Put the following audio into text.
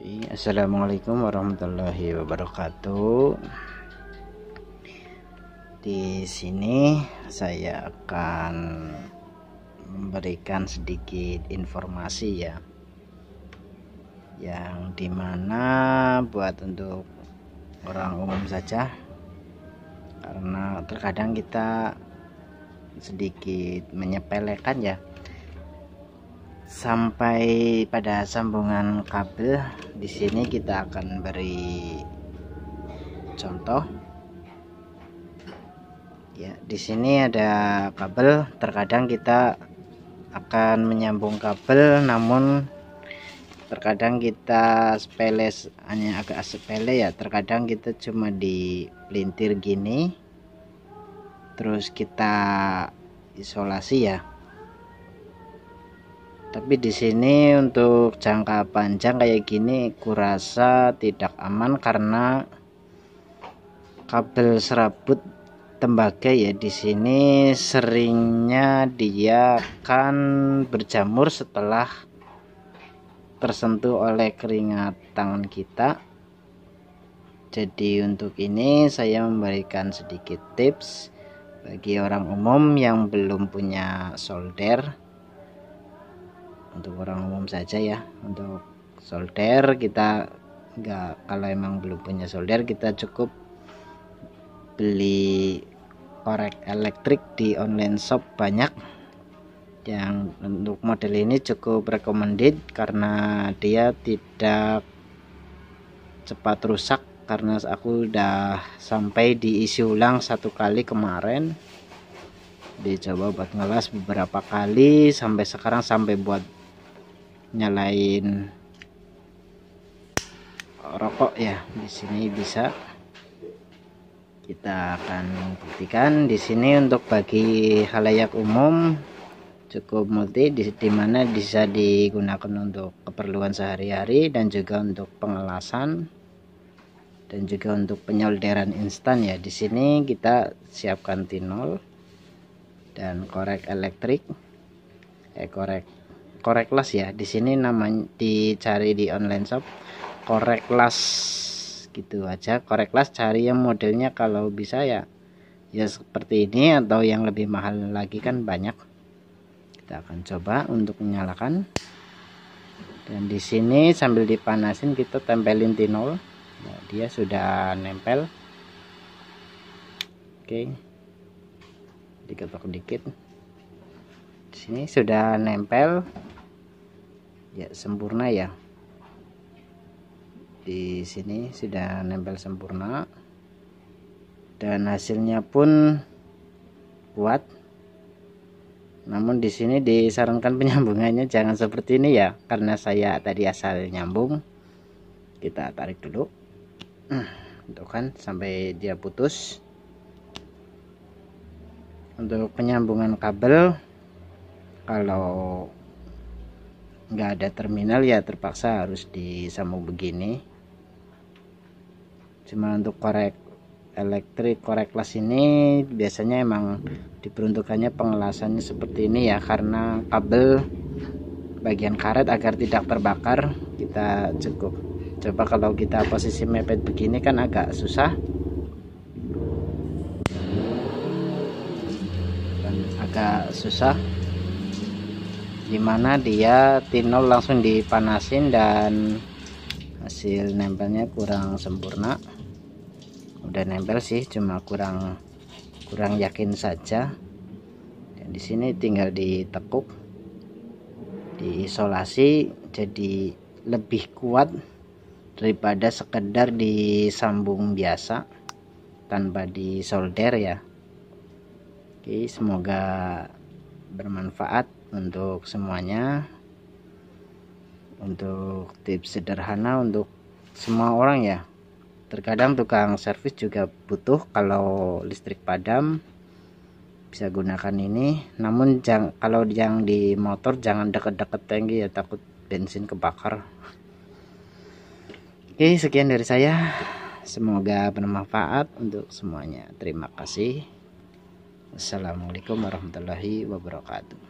Iya, Assalamualaikum warahmatullahi wabarakatuh. Di sini saya akan memberikan sedikit informasi ya, yang dimana buat untuk orang umum saja, karena terkadang kita sedikit menyepelekan ya sampai pada sambungan kabel di sini kita akan beri contoh ya di sini ada kabel terkadang kita akan menyambung kabel namun terkadang kita sepele hanya agak sepele ya terkadang kita cuma di pelintir gini terus kita isolasi ya tapi di sini untuk jangka panjang kayak gini kurasa tidak aman karena kabel serabut tembaga ya di sini seringnya dia akan berjamur setelah tersentuh oleh keringat tangan kita jadi untuk ini saya memberikan sedikit tips bagi orang umum yang belum punya solder untuk orang umum saja ya untuk solder kita enggak kalau emang belum punya solder kita cukup beli korek elektrik di online shop banyak yang untuk model ini cukup recommended karena dia tidak cepat rusak karena aku udah sampai diisi ulang satu kali kemarin dicoba buat ngelas beberapa kali sampai sekarang sampai buat nyalain rokok ya di sini bisa kita akan buktikan di sini untuk bagi halayak umum cukup multi di, di mana bisa digunakan untuk keperluan sehari-hari dan juga untuk pengelasan dan juga untuk penyolderan instan ya di sini kita siapkan tinol dan korek elektrik eh korek Korek las ya. Di sini namanya dicari di online shop korek las gitu aja. Korek las cari yang modelnya kalau bisa ya ya seperti ini atau yang lebih mahal lagi kan banyak. Kita akan coba untuk menyalakan. Dan di sini sambil dipanasin kita tempelin tinol. Nah, dia sudah nempel. Oke. Diketok dikit. Di sini sudah nempel ya sempurna ya di sini sudah nempel sempurna dan hasilnya pun kuat namun di sini disarankan penyambungannya jangan seperti ini ya karena saya tadi asal nyambung kita tarik dulu untuk kan sampai dia putus untuk penyambungan kabel kalau nggak ada terminal ya terpaksa harus disambung begini cuma untuk korek elektrik korek las ini biasanya emang diperuntukannya pengelasannya seperti ini ya karena kabel bagian karet agar tidak terbakar kita cukup coba kalau kita posisi mepet begini kan agak susah agak susah dimana dia tinol langsung dipanasin dan hasil nempelnya kurang sempurna udah nempel sih cuma kurang kurang yakin saja dan di sini tinggal ditekuk diisolasi jadi lebih kuat daripada sekedar disambung biasa tanpa disolder ya Oke semoga bermanfaat untuk semuanya untuk tips sederhana untuk semua orang ya terkadang tukang servis juga butuh kalau listrik padam bisa gunakan ini namun jang, kalau yang di motor jangan deket-deket tangki ya takut bensin kebakar oke sekian dari saya semoga bermanfaat untuk semuanya terima kasih assalamualaikum warahmatullahi wabarakatuh